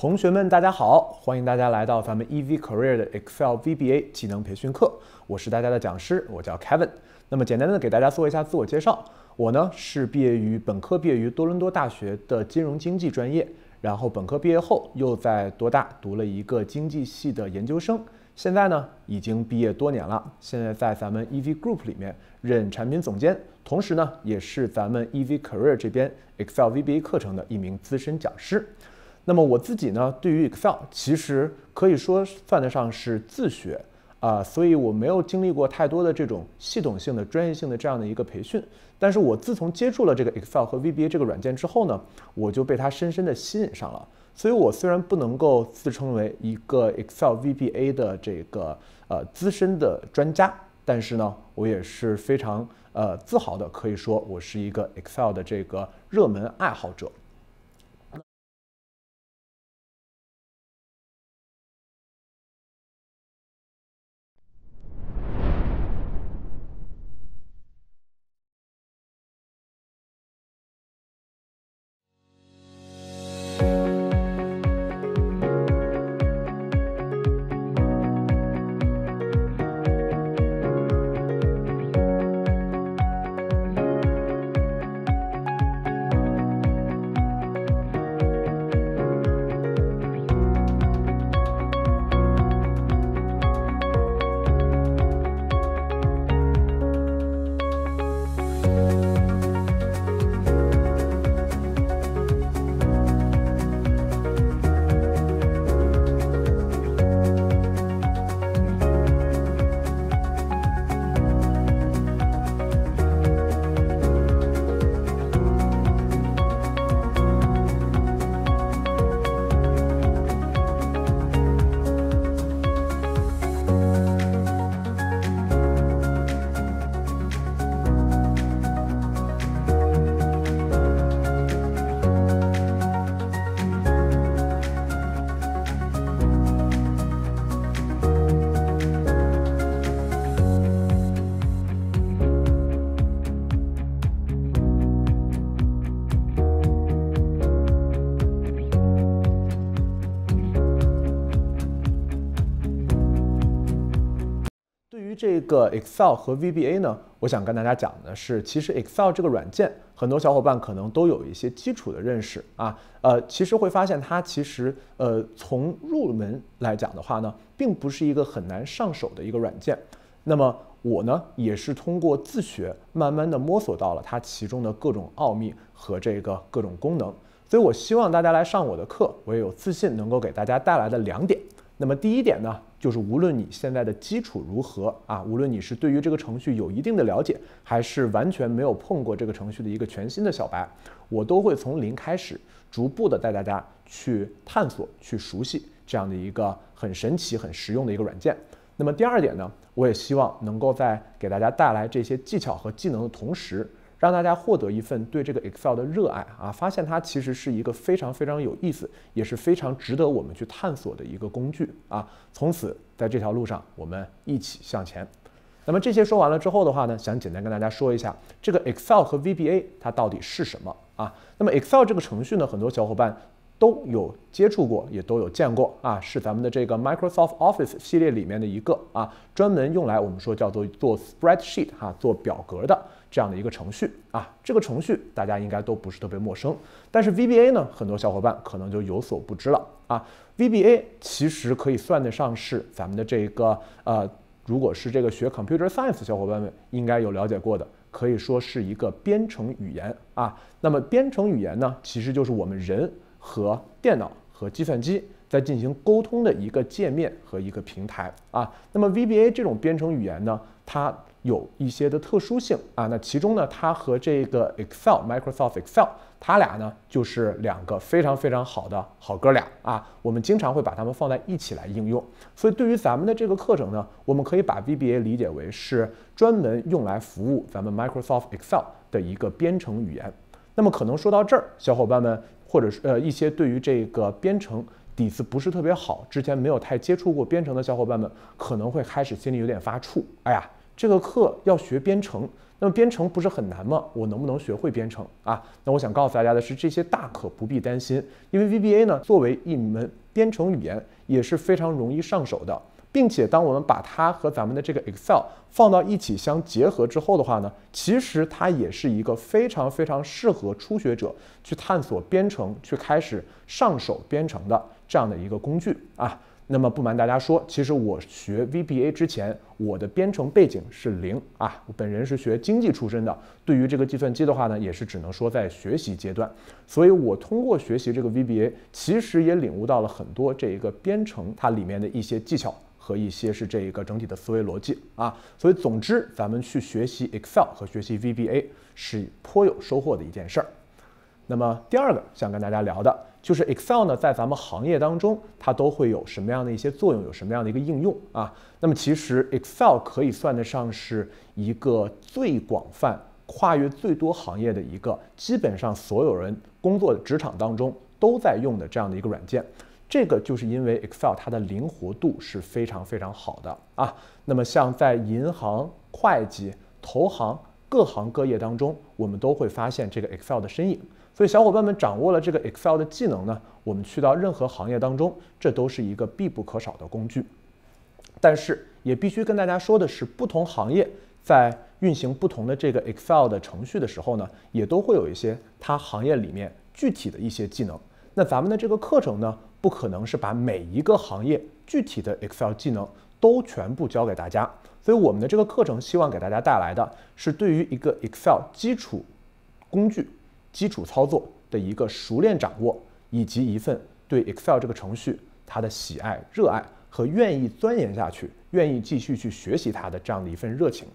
同学们，大家好！欢迎大家来到咱们 E V Career 的 Excel V B A 技能培训课。我是大家的讲师，我叫 Kevin。那么简单的给大家做一下自我介绍，我呢是毕业于本科，毕业于多伦多大学的金融经济专业。然后本科毕业后又在多大读了一个经济系的研究生。现在呢已经毕业多年了，现在在咱们 E V Group 里面任产品总监，同时呢也是咱们 E V Career 这边 Excel V B A 课程的一名资深讲师。那么我自己呢，对于 Excel，其实可以说算得上是自学啊，所以我没有经历过太多的这种系统性的、专业性的这样的一个培训。但是我自从接触了这个 Excel 和 VBA 这个软件之后呢，我就被它深深地吸引上了。所以我虽然不能够自称为一个 Excel VBA 的这个呃资深的专家，但是呢，我也是非常呃自豪的，可以说我是一个 Excel 的这个热门爱好者。这个 Excel 和 VBA 呢，我想跟大家讲的是，其实 Excel 这个软件，很多小伙伴可能都有一些基础的认识啊，呃，其实会发现它其实，呃，从入门来讲的话呢，并不是一个很难上手的一个软件。那么我呢，也是通过自学，慢慢的摸索到了它其中的各种奥秘和这个各种功能。所以我希望大家来上我的课，我也有自信能够给大家带来的两点。那么第一点呢。就是无论你现在的基础如何啊，无论你是对于这个程序有一定的了解，还是完全没有碰过这个程序的一个全新的小白，我都会从零开始，逐步的带大家去探索、去熟悉这样的一个很神奇、很实用的一个软件。那么第二点呢，我也希望能够在给大家带来这些技巧和技能的同时。让大家获得一份对这个 Excel 的热爱啊，发现它其实是一个非常非常有意思，也是非常值得我们去探索的一个工具啊。从此在这条路上，我们一起向前。那么这些说完了之后的话呢，想简单跟大家说一下这个 Excel 和 VBA 它到底是什么啊？那么 Excel 这个程序呢，很多小伙伴都有接触过，也都有见过啊，是咱们的这个 Microsoft Office 系列里面的一个啊，专门用来我们说叫做做 spreadsheet 哈，做表格的。这样的一个程序啊，这个程序大家应该都不是特别陌生。但是 VBA 呢，很多小伙伴可能就有所不知了啊。VBA 其实可以算得上是咱们的这个呃，如果是这个学 computer science 小伙伴们应该有了解过的，可以说是一个编程语言啊。那么编程语言呢，其实就是我们人和电脑和计算机在进行沟通的一个界面和一个平台啊。那么 VBA 这种编程语言呢，它有一些的特殊性啊，那其中呢，它和这个 Excel Microsoft Excel，它俩呢就是两个非常非常好的好哥俩啊。我们经常会把它们放在一起来应用。所以对于咱们的这个课程呢，我们可以把 VBA 理解为是专门用来服务咱们 Microsoft Excel 的一个编程语言。那么可能说到这儿，小伙伴们或者是呃一些对于这个编程底子不是特别好，之前没有太接触过编程的小伙伴们，可能会开始心里有点发怵。哎呀。这个课要学编程，那么编程不是很难吗？我能不能学会编程啊？那我想告诉大家的是，这些大可不必担心，因为 VBA 呢作为一门编程语言也是非常容易上手的，并且当我们把它和咱们的这个 Excel 放到一起相结合之后的话呢，其实它也是一个非常非常适合初学者去探索编程、去开始上手编程的这样的一个工具啊。那么不瞒大家说，其实我学 VBA 之前，我的编程背景是零啊，我本人是学经济出身的，对于这个计算机的话呢，也是只能说在学习阶段。所以我通过学习这个 VBA，其实也领悟到了很多这一个编程它里面的一些技巧和一些是这一个整体的思维逻辑啊。所以总之，咱们去学习 Excel 和学习 VBA 是颇有收获的一件事儿。那么第二个想跟大家聊的。就是 Excel 呢，在咱们行业当中，它都会有什么样的一些作用，有什么样的一个应用啊？那么其实 Excel 可以算得上是一个最广泛、跨越最多行业的一个，基本上所有人工作职场当中都在用的这样的一个软件。这个就是因为 Excel 它的灵活度是非常非常好的啊。那么像在银行、会计、投行各行各业当中，我们都会发现这个 Excel 的身影。所以小伙伴们掌握了这个 Excel 的技能呢，我们去到任何行业当中，这都是一个必不可少的工具。但是也必须跟大家说的是，不同行业在运行不同的这个 Excel 的程序的时候呢，也都会有一些它行业里面具体的一些技能。那咱们的这个课程呢，不可能是把每一个行业具体的 Excel 技能都全部教给大家。所以我们的这个课程希望给大家带来的是对于一个 Excel 基础工具。基础操作的一个熟练掌握，以及一份对 Excel 这个程序它的喜爱、热爱和愿意钻研下去、愿意继续去学习它的这样的一份热情。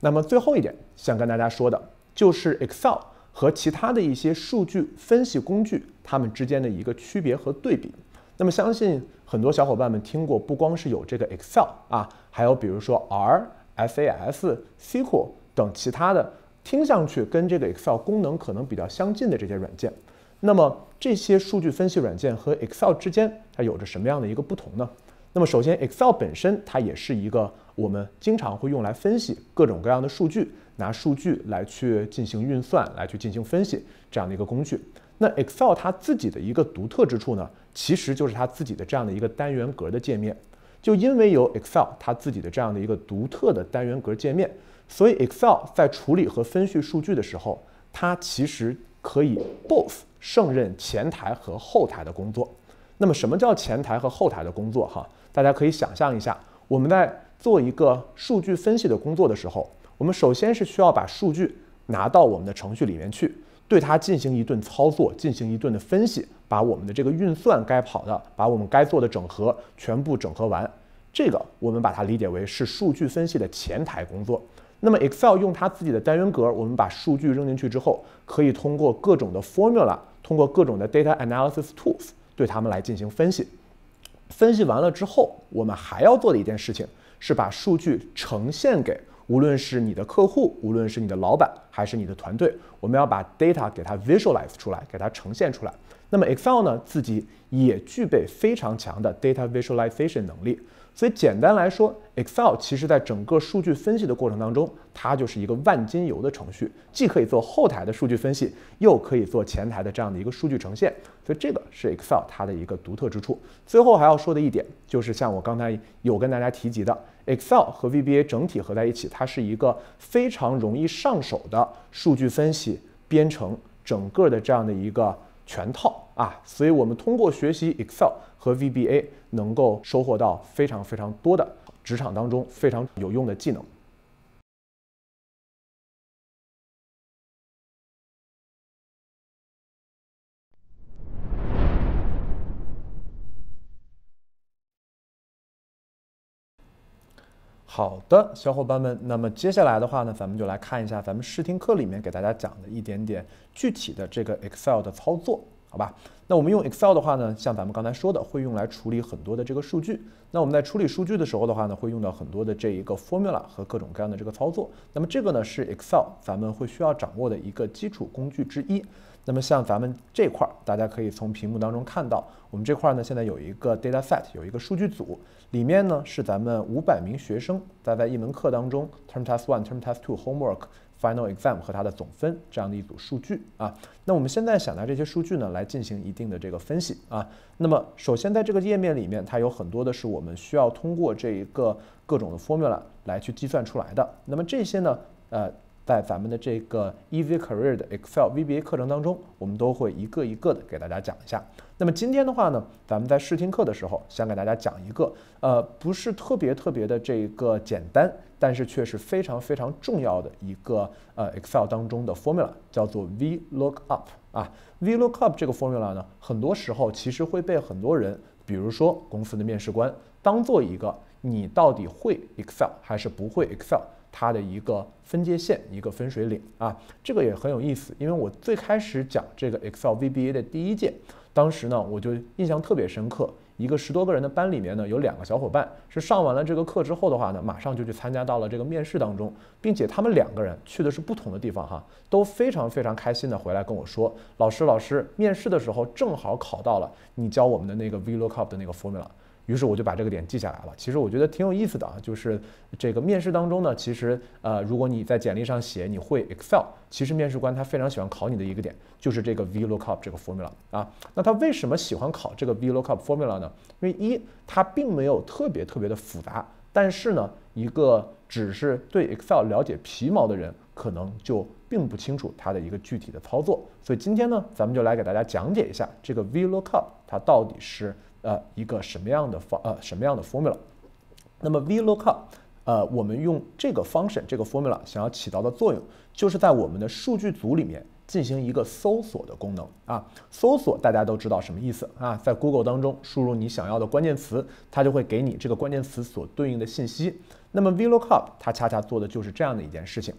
那么最后一点想跟大家说的，就是 Excel 和其他的一些数据分析工具它们之间的一个区别和对比。那么相信很多小伙伴们听过，不光是有这个 Excel 啊，还有比如说 R、SAS、SQL 等其他的。听上去跟这个 Excel 功能可能比较相近的这些软件，那么这些数据分析软件和 Excel 之间它有着什么样的一个不同呢？那么首先，Excel 本身它也是一个我们经常会用来分析各种各样的数据，拿数据来去进行运算，来去进行分析这样的一个工具。那 Excel 它自己的一个独特之处呢，其实就是它自己的这样的一个单元格的界面。就因为有 Excel 它自己的这样的一个独特的单元格界面。所以 Excel 在处理和分析数据的时候，它其实可以 both 胜任前台和后台的工作。那么，什么叫前台和后台的工作？哈，大家可以想象一下，我们在做一个数据分析的工作的时候，我们首先是需要把数据拿到我们的程序里面去，对它进行一顿操作，进行一顿的分析，把我们的这个运算该跑的，把我们该做的整合全部整合完，这个我们把它理解为是数据分析的前台工作。那么 Excel 用它自己的单元格，我们把数据扔进去之后，可以通过各种的 formula，通过各种的 data analysis tools 对它们来进行分析。分析完了之后，我们还要做的一件事情是把数据呈现给，无论是你的客户，无论是你的老板，还是你的团队，我们要把 data 给它 visualize 出来，给它呈现出来。那么 Excel 呢，自己也具备非常强的 data visualization 能力。所以简单来说，Excel 其实在整个数据分析的过程当中，它就是一个万金油的程序，既可以做后台的数据分析，又可以做前台的这样的一个数据呈现。所以这个是 Excel 它的一个独特之处。最后还要说的一点，就是像我刚才有跟大家提及的，Excel 和 VBA 整体合在一起，它是一个非常容易上手的数据分析编程整个的这样的一个全套。啊，所以我们通过学习 Excel 和 VBA，能够收获到非常非常多的职场当中非常有用的技能。好的，小伙伴们，那么接下来的话呢，咱们就来看一下咱们试听课里面给大家讲的一点点具体的这个 Excel 的操作。好吧，那我们用 Excel 的话呢，像咱们刚才说的，会用来处理很多的这个数据。那我们在处理数据的时候的话呢，会用到很多的这一个 formula 和各种各样的这个操作。那么这个呢是 Excel，咱们会需要掌握的一个基础工具之一。那么像咱们这块儿，大家可以从屏幕当中看到，我们这块儿呢现在有一个 data set，有一个数据组，里面呢是咱们五百名学生在在一门课当中，term test one，term test two，homework。Final exam 和它的总分这样的一组数据啊，那我们现在想拿这些数据呢来进行一定的这个分析啊。那么首先在这个页面里面，它有很多的是我们需要通过这一个各种的 formula 来去计算出来的。那么这些呢，呃。在咱们的这个 Easy Career 的 Excel VBA 课程当中，我们都会一个一个的给大家讲一下。那么今天的话呢，咱们在试听课的时候，想给大家讲一个，呃，不是特别特别的这个简单，但是却是非常非常重要的一个呃 Excel 当中的 Formula，叫做 VLOOKUP 啊。VLOOKUP 这个 Formula 呢，很多时候其实会被很多人，比如说公司的面试官，当做一个你到底会 Excel 还是不会 Excel。它的一个分界线，一个分水岭啊，这个也很有意思。因为我最开始讲这个 Excel VBA 的第一届，当时呢，我就印象特别深刻。一个十多个人的班里面呢，有两个小伙伴是上完了这个课之后的话呢，马上就去参加到了这个面试当中，并且他们两个人去的是不同的地方哈，都非常非常开心的回来跟我说：“老师，老师，面试的时候正好考到了你教我们的那个 VLOOKUP 的那个 formula。”于是我就把这个点记下来了。其实我觉得挺有意思的啊，就是这个面试当中呢，其实呃，如果你在简历上写你会 Excel，其实面试官他非常喜欢考你的一个点，就是这个 VLOOKUP 这个 formula 啊。那他为什么喜欢考这个 VLOOKUP formula 呢？因为一，它并没有特别特别的复杂，但是呢，一个只是对 Excel 了解皮毛的人，可能就并不清楚它的一个具体的操作。所以今天呢，咱们就来给大家讲解一下这个 VLOOKUP 它到底是。呃，一个什么样的方呃，什么样的 formula？那么 VLOOKUP，呃，我们用这个 function 这个 formula 想要起到的作用，就是在我们的数据组里面进行一个搜索的功能啊。搜索大家都知道什么意思啊？在 Google 当中输入你想要的关键词，它就会给你这个关键词所对应的信息。那么 VLOOKUP 它恰恰做的就是这样的一件事情。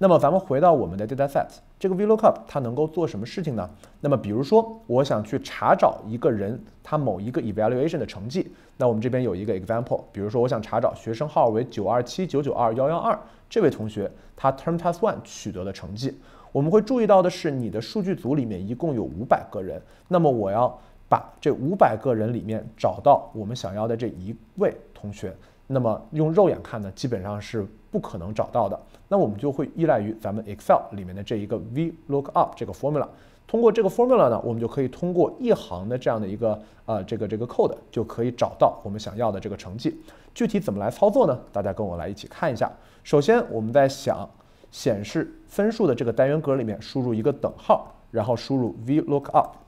那么咱们回到我们的 dataset，这个 vlookup 它能够做什么事情呢？那么比如说，我想去查找一个人他某一个 evaluation 的成绩。那我们这边有一个 example，比如说我想查找学生号为九二七九九二幺幺二这位同学他 term test one 取得的成绩。我们会注意到的是，你的数据组里面一共有五百个人。那么我要把这五百个人里面找到我们想要的这一位同学。那么用肉眼看呢，基本上是。不可能找到的，那我们就会依赖于咱们 Excel 里面的这一个 VLOOKUP 这个 formula。通过这个 formula 呢，我们就可以通过一行的这样的一个呃这个这个 code，就可以找到我们想要的这个成绩。具体怎么来操作呢？大家跟我来一起看一下。首先我们在想显示分数的这个单元格里面输入一个等号，然后输入 VLOOKUP。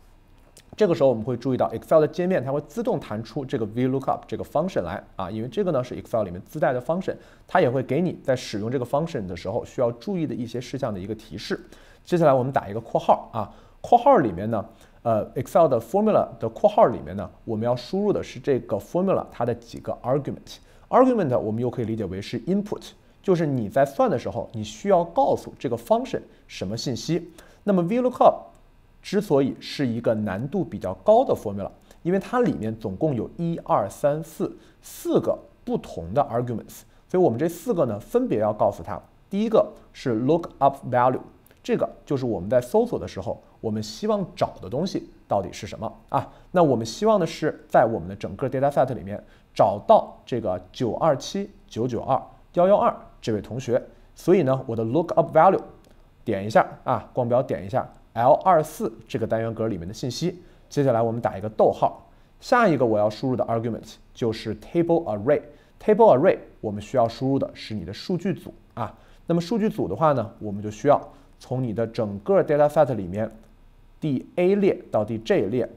这个时候我们会注意到 Excel 的界面，它会自动弹出这个 VLOOKUP 这个 function 来啊，因为这个呢是 Excel 里面自带的 function，它也会给你在使用这个 function 的时候需要注意的一些事项的一个提示。接下来我们打一个括号啊，括号里面呢，呃，Excel 的 formula 的括号里面呢，我们要输入的是这个 formula 它的几个 argument，argument 我们又可以理解为是 input，就是你在算的时候你需要告诉这个 function 什么信息，那么 VLOOKUP。之所以是一个难度比较高的 formula，因为它里面总共有一二三四四个不同的 arguments，所以我们这四个呢分别要告诉它。第一个是 look up value，这个就是我们在搜索的时候我们希望找的东西到底是什么啊？那我们希望的是在我们的整个 data set 里面找到这个九二七九九二幺幺二这位同学，所以呢我的 look up value 点一下啊，光标点一下。L 二四这个单元格里面的信息。接下来我们打一个逗号。下一个我要输入的 argument 就是 table array。table array 我们需要输入的是你的数据组啊。那么数据组的话呢，我们就需要从你的整个 data set 里面，第 A 列到第 J 列，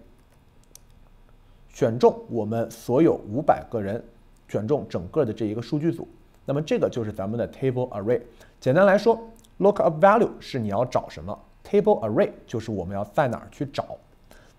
选中我们所有五百个人，选中整个的这一个数据组。那么这个就是咱们的 table array。简单来说，lookup value 是你要找什么。table array 就是我们要在哪儿去找，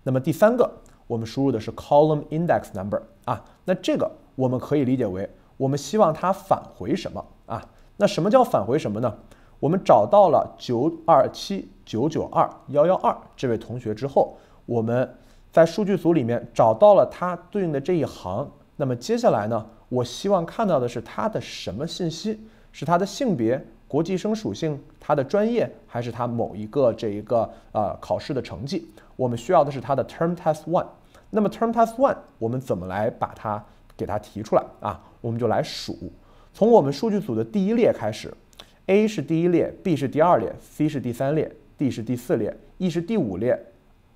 那么第三个，我们输入的是 column index number 啊，那这个我们可以理解为我们希望它返回什么啊？那什么叫返回什么呢？我们找到了九二七九九二幺幺二这位同学之后，我们在数据组里面找到了他对应的这一行，那么接下来呢，我希望看到的是他的什么信息？是他的性别。国际生属性，他的专业还是他某一个这一个呃考试的成绩，我们需要的是他的 Term Test One。那么 Term Test One，我们怎么来把它给它提出来啊？我们就来数，从我们数据组的第一列开始，A 是第一列，B 是第二列，C 是第三列，D 是第四列，E 是第五列，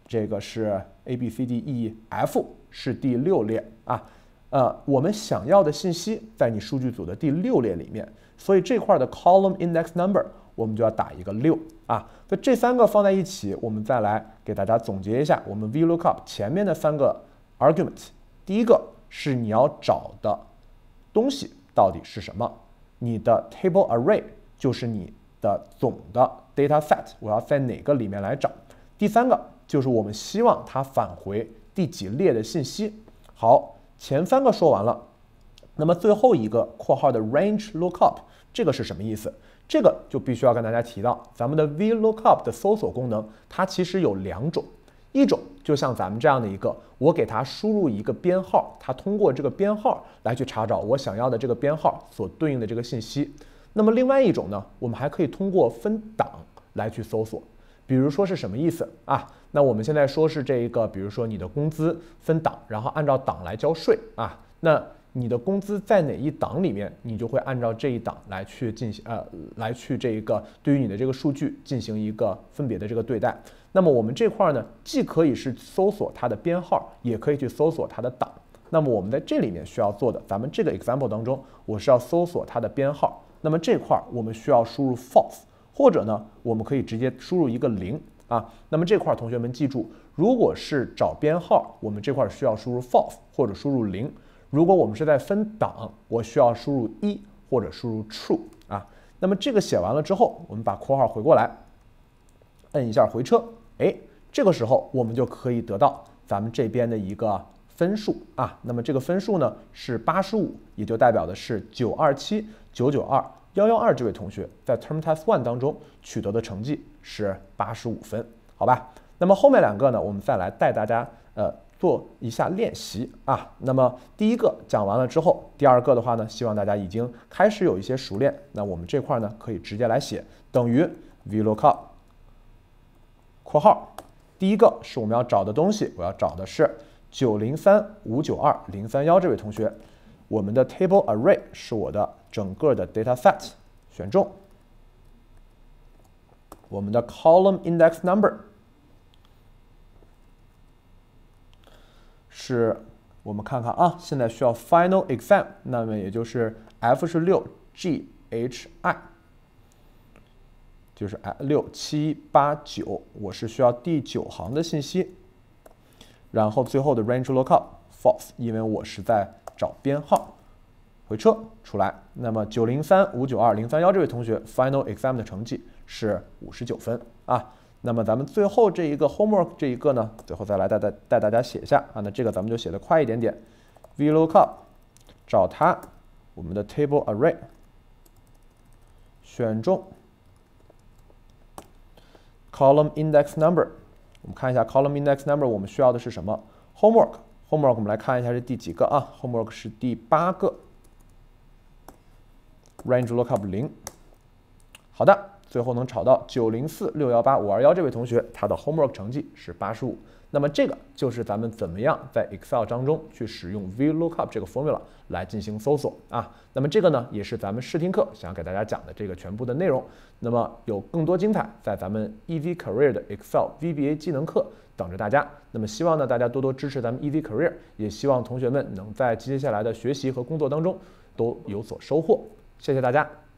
这个是 A B C D E F 是第六列啊。呃，我们想要的信息在你数据组的第六列里面，所以这块的 column index number 我们就要打一个六啊。所以这三个放在一起，我们再来给大家总结一下我们 v lookup 前面的三个 argument。第一个是你要找的东西到底是什么，你的 table array 就是你的总的 data set，我要在哪个里面来找。第三个就是我们希望它返回第几列的信息。好。前三个说完了，那么最后一个括号的 range lookup 这个是什么意思？这个就必须要跟大家提到，咱们的 v lookup 的搜索功能，它其实有两种，一种就像咱们这样的一个，我给它输入一个编号，它通过这个编号来去查找我想要的这个编号所对应的这个信息。那么另外一种呢，我们还可以通过分档来去搜索，比如说是什么意思啊？那我们现在说是这一个，比如说你的工资分档，然后按照档来交税啊。那你的工资在哪一档里面，你就会按照这一档来去进行呃，来去这一个对于你的这个数据进行一个分别的这个对待。那么我们这块呢，既可以是搜索它的编号，也可以去搜索它的档。那么我们在这里面需要做的，咱们这个 example 当中，我是要搜索它的编号。那么这块儿我们需要输入 false，或者呢，我们可以直接输入一个零。啊，那么这块儿同学们记住，如果是找编号，我们这块儿需要输入 false 或者输入零；如果我们是在分档，我需要输入一或者输入 true。啊，那么这个写完了之后，我们把括号回过来，摁一下回车。哎，这个时候我们就可以得到咱们这边的一个分数啊。那么这个分数呢是八十五，也就代表的是九二七九九二幺幺二这位同学在 term test one 当中取得的成绩。是八十五分，好吧。那么后面两个呢，我们再来带大家呃做一下练习啊。那么第一个讲完了之后，第二个的话呢，希望大家已经开始有一些熟练。那我们这块呢，可以直接来写等于 vlookup 括号，第一个是我们要找的东西，我要找的是九零三五九二零三幺这位同学，我们的 table array 是我的整个的 data s e t 选中。我们的 column index number 是我们看看啊，现在需要 final exam，那么也就是 F 是六，G H I 就是六七八九，我是需要第九行的信息，然后最后的 range lookup false，因为我是在找编号。回车出来，那么九零三五九二零三幺这位同学 final exam 的成绩是五十九分啊。那么咱们最后这一个 homework 这一个呢，最后再来带带带大家写一下啊。那这个咱们就写的快一点点。vlookup，找它，我们的 table array，选中 column index number，我们看一下 column index number 我们需要的是什么？homework，homework 我们来看一下是第几个啊？homework 是第八个。Range Lookup 零，好的，最后能炒到九零四六幺八五二幺这位同学，他的 Homework 成绩是八十五。那么这个就是咱们怎么样在 Excel 当中去使用 VLOOKUP 这个 formula 来进行搜索啊。那么这个呢，也是咱们试听课想要给大家讲的这个全部的内容。那么有更多精彩，在咱们 e v Career 的 Excel VBA 技能课等着大家。那么希望呢，大家多多支持咱们 e v Career，也希望同学们能在接下来的学习和工作当中都有所收获。谢谢大家。